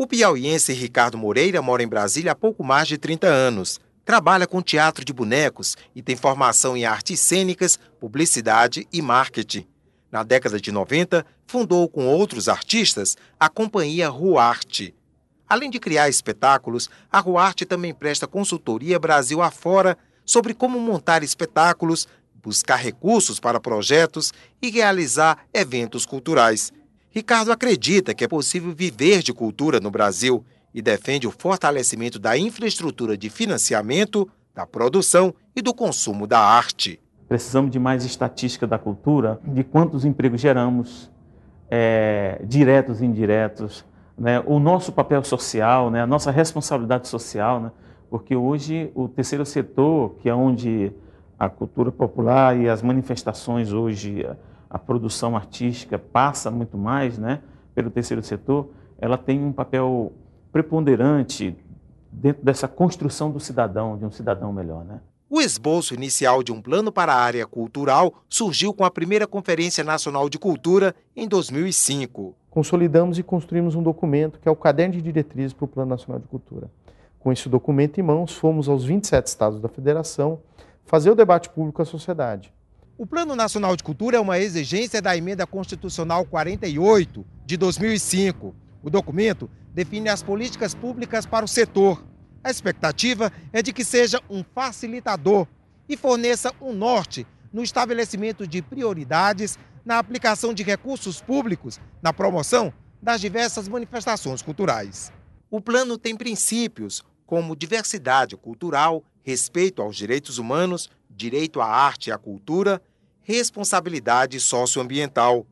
O piauiense Ricardo Moreira mora em Brasília há pouco mais de 30 anos. Trabalha com teatro de bonecos e tem formação em artes cênicas, publicidade e marketing. Na década de 90, fundou com outros artistas a companhia Ruarte. Além de criar espetáculos, a Ruarte também presta consultoria Brasil afora sobre como montar espetáculos, buscar recursos para projetos e realizar eventos culturais. Ricardo acredita que é possível viver de cultura no Brasil e defende o fortalecimento da infraestrutura de financiamento, da produção e do consumo da arte. Precisamos de mais estatística da cultura, de quantos empregos geramos, é, diretos e indiretos, né? o nosso papel social, né? a nossa responsabilidade social, né? porque hoje o terceiro setor, que é onde a cultura popular e as manifestações hoje a produção artística passa muito mais né, pelo terceiro setor, ela tem um papel preponderante dentro dessa construção do cidadão, de um cidadão melhor. Né? O esboço inicial de um plano para a área cultural surgiu com a primeira Conferência Nacional de Cultura em 2005. Consolidamos e construímos um documento que é o Caderno de Diretrizes para o Plano Nacional de Cultura. Com esse documento em mãos, fomos aos 27 estados da federação fazer o debate público à sociedade. O Plano Nacional de Cultura é uma exigência da Emenda Constitucional 48 de 2005. O documento define as políticas públicas para o setor. A expectativa é de que seja um facilitador e forneça um norte no estabelecimento de prioridades na aplicação de recursos públicos na promoção das diversas manifestações culturais. O plano tem princípios como diversidade cultural, respeito aos direitos humanos, direito à arte e à cultura, responsabilidade socioambiental.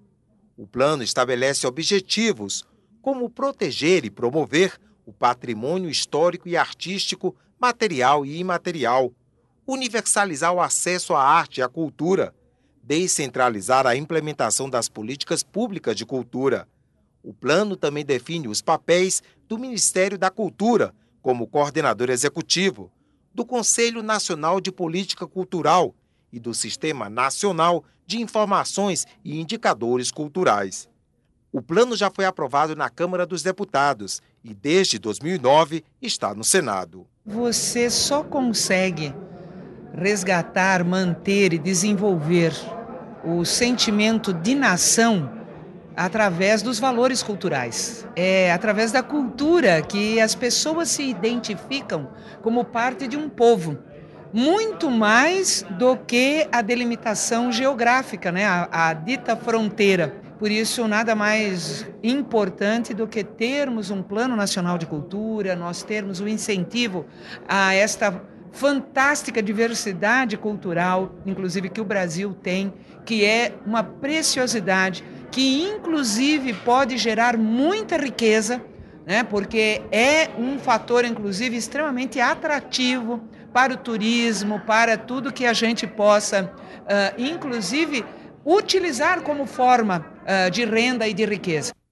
O plano estabelece objetivos, como proteger e promover o patrimônio histórico e artístico, material e imaterial, universalizar o acesso à arte e à cultura, descentralizar a implementação das políticas públicas de cultura. O plano também define os papéis do Ministério da Cultura como coordenador executivo, do Conselho Nacional de Política Cultural e do Sistema Nacional de Informações e Indicadores Culturais. O plano já foi aprovado na Câmara dos Deputados e, desde 2009, está no Senado. Você só consegue resgatar, manter e desenvolver o sentimento de nação através dos valores culturais. É através da cultura que as pessoas se identificam como parte de um povo muito mais do que a delimitação geográfica, né? a, a dita fronteira. Por isso, nada mais importante do que termos um Plano Nacional de Cultura, nós termos o um incentivo a esta fantástica diversidade cultural, inclusive que o Brasil tem, que é uma preciosidade, que inclusive pode gerar muita riqueza, né? porque é um fator, inclusive, extremamente atrativo para o turismo, para tudo que a gente possa, uh, inclusive, utilizar como forma uh, de renda e de riqueza.